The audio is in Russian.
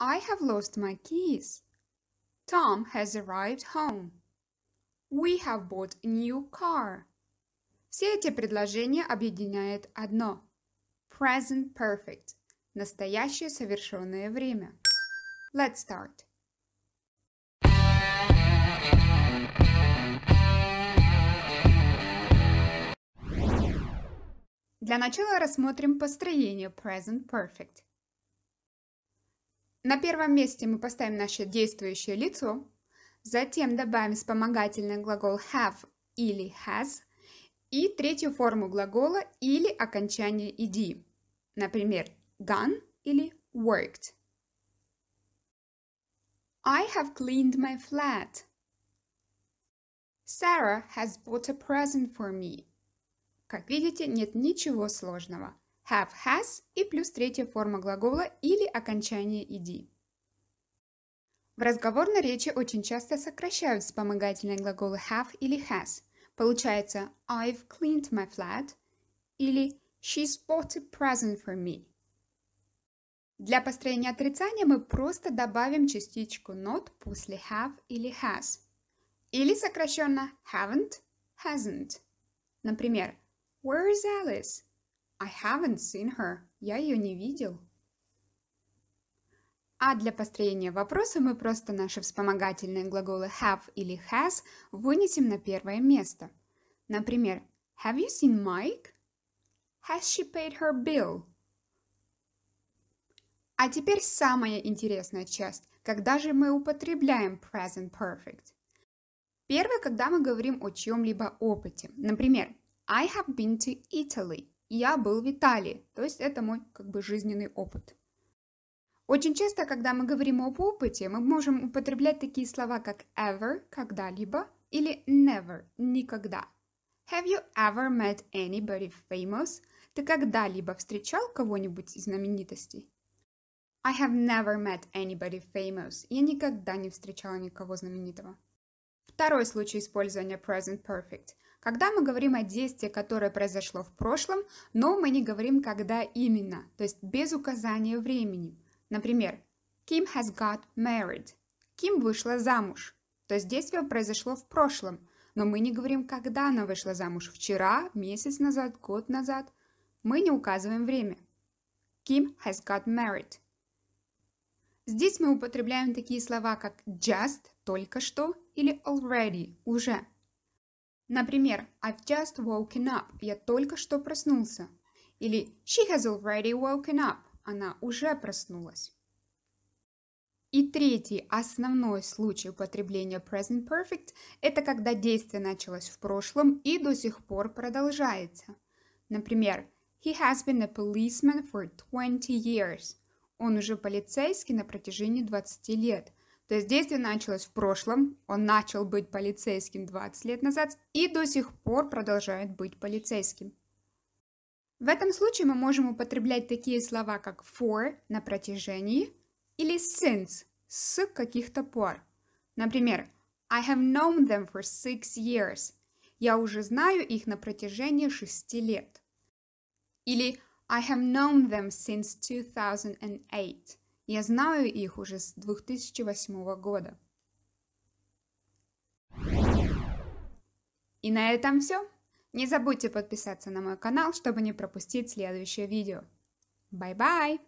I have lost my keys. Tom has arrived home. We have bought a new car. Все эти предложения объединяет одно. Present perfect. Настоящее совершенное время. Let's start. Для начала рассмотрим построение Present Perfect. На первом месте мы поставим наше действующее лицо, затем добавим вспомогательный глагол have или has и третью форму глагола или окончание ed, например, done или worked. I have cleaned my flat. Sarah has bought a present for me. Как видите, нет ничего сложного have has и плюс третья форма глагола или окончание ed. В разговорной речи очень часто сокращают вспомогательные глаголы have или has. Получается I've cleaned my flat или She's bought a present for me. Для построения отрицания мы просто добавим частичку not после have или has. Или сокращенно haven't, hasn't. Например, Where is Alice? I «А haven't seen her. Я ее не видел. А для построения вопроса мы просто наши вспомогательные глаголы have или has вынесем на первое место. Например, Have you seen Mike? Has she paid her bill? А теперь самая интересная часть, когда же мы употребляем present perfect. Первое, когда мы говорим о чем либо опыте. Например, I have been to Italy я был в Италии, то есть это мой как бы жизненный опыт. Очень часто, когда мы говорим об опыте, мы можем употреблять такие слова, как ever, когда-либо, или never, никогда. Have you ever met anybody famous? Ты когда-либо встречал кого-нибудь из знаменитостей? I have never met anybody famous. Я никогда не встречала никого знаменитого. Второй случай использования present perfect. Когда мы говорим о действии, которое произошло в прошлом, но мы не говорим, когда именно, то есть без указания времени. Например, Kim has got married. Ким вышла замуж. То есть действие произошло в прошлом, но мы не говорим, когда она вышла замуж. Вчера, месяц назад, год назад. Мы не указываем время. Kim has got married. Здесь мы употребляем такие слова, как just – только что или already – уже. Например, I've just woken up – я только что проснулся. Или she has already woken up – она уже проснулась. И третий, основной случай употребления present perfect – это когда действие началось в прошлом и до сих пор продолжается. Например, He has been a policeman for 20 years – он уже полицейский на протяжении 20 лет. То есть действие началось в прошлом, он начал быть полицейским 20 лет назад и до сих пор продолжает быть полицейским. В этом случае мы можем употреблять такие слова, как for на протяжении или since с каких-то пор. Например, I have known them for six years. Я уже знаю их на протяжении шести лет. Или I have known them since 2008. Я знаю их уже с 2008 года. И на этом все. Не забудьте подписаться на мой канал, чтобы не пропустить следующее видео. Bye bye!